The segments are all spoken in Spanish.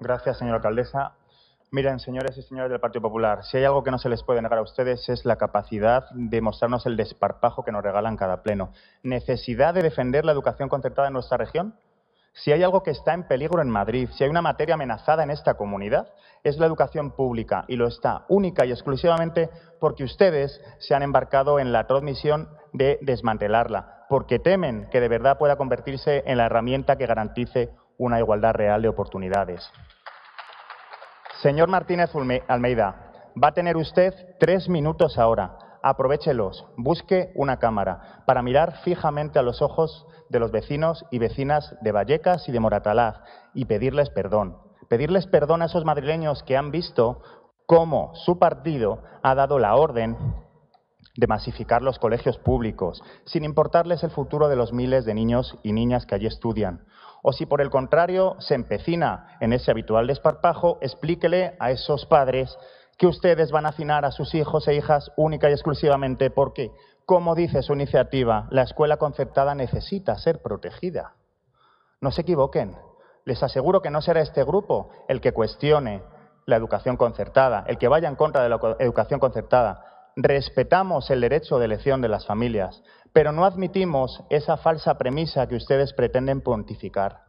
Gracias, señora alcaldesa. Miren, señores y señores del Partido Popular, si hay algo que no se les puede negar a ustedes es la capacidad de mostrarnos el desparpajo que nos regalan cada pleno. ¿Necesidad de defender la educación concertada en nuestra región? Si hay algo que está en peligro en Madrid, si hay una materia amenazada en esta comunidad, es la educación pública y lo está única y exclusivamente porque ustedes se han embarcado en la transmisión de desmantelarla, porque temen que de verdad pueda convertirse en la herramienta que garantice una igualdad real de oportunidades. Señor Martínez Almeida, va a tener usted tres minutos ahora. Aprovechelos, busque una cámara para mirar fijamente a los ojos de los vecinos y vecinas de Vallecas y de Moratalaz y pedirles perdón. Pedirles perdón a esos madrileños que han visto cómo su partido ha dado la orden de masificar los colegios públicos, sin importarles el futuro de los miles de niños y niñas que allí estudian. O si por el contrario se empecina en ese habitual desparpajo, explíquele a esos padres que ustedes van a afinar a sus hijos e hijas única y exclusivamente porque, como dice su iniciativa, la escuela concertada necesita ser protegida. No se equivoquen. Les aseguro que no será este grupo el que cuestione la educación concertada, el que vaya en contra de la educación concertada Respetamos el derecho de elección de las familias, pero no admitimos esa falsa premisa que ustedes pretenden pontificar.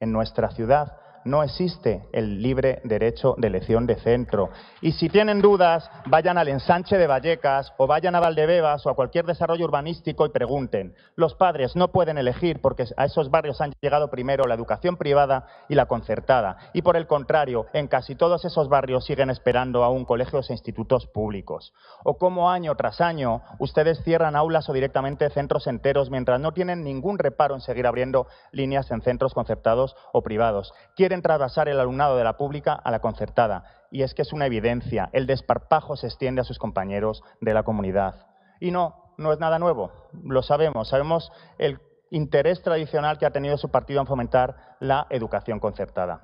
En nuestra ciudad no existe el libre derecho de elección de centro. Y si tienen dudas, vayan al ensanche de Vallecas o vayan a Valdebebas o a cualquier desarrollo urbanístico y pregunten. Los padres no pueden elegir porque a esos barrios han llegado primero la educación privada y la concertada. Y por el contrario, en casi todos esos barrios siguen esperando aún colegios e institutos públicos. O cómo año tras año ustedes cierran aulas o directamente centros enteros mientras no tienen ningún reparo en seguir abriendo líneas en centros concertados o privados quieren trasvasar el alumnado de la pública a la concertada, y es que es una evidencia, el desparpajo se extiende a sus compañeros de la comunidad. Y no, no es nada nuevo, lo sabemos, sabemos el interés tradicional que ha tenido su partido en fomentar la educación concertada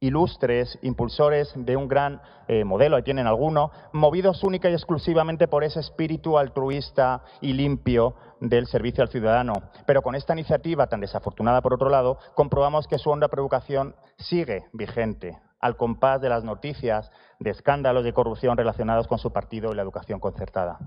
ilustres, impulsores de un gran eh, modelo, ahí tienen alguno, movidos única y exclusivamente por ese espíritu altruista y limpio del servicio al ciudadano. Pero con esta iniciativa, tan desafortunada por otro lado, comprobamos que su honda provocación sigue vigente, al compás de las noticias de escándalos de corrupción relacionados con su partido y la educación concertada.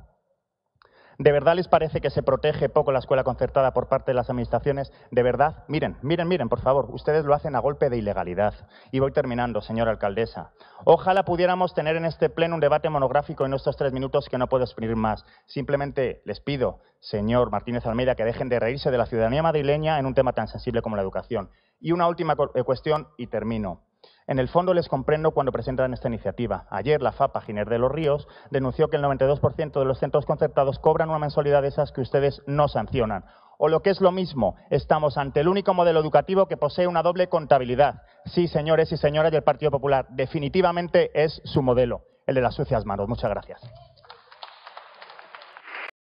¿De verdad les parece que se protege poco la escuela concertada por parte de las administraciones? ¿De verdad? Miren, miren, miren, por favor, ustedes lo hacen a golpe de ilegalidad. Y voy terminando, señora alcaldesa. Ojalá pudiéramos tener en este pleno un debate monográfico en estos tres minutos que no puedo exprimir más. Simplemente les pido, señor Martínez Almeida, que dejen de reírse de la ciudadanía madrileña en un tema tan sensible como la educación. Y una última eh, cuestión y termino. En el fondo les comprendo cuando presentan esta iniciativa. Ayer la FAPA Giner de los Ríos denunció que el 92% de los centros concertados cobran una mensualidad de esas que ustedes no sancionan. O lo que es lo mismo, estamos ante el único modelo educativo que posee una doble contabilidad. Sí, señores y señoras del Partido Popular, definitivamente es su modelo, el de las sucias manos. Muchas gracias.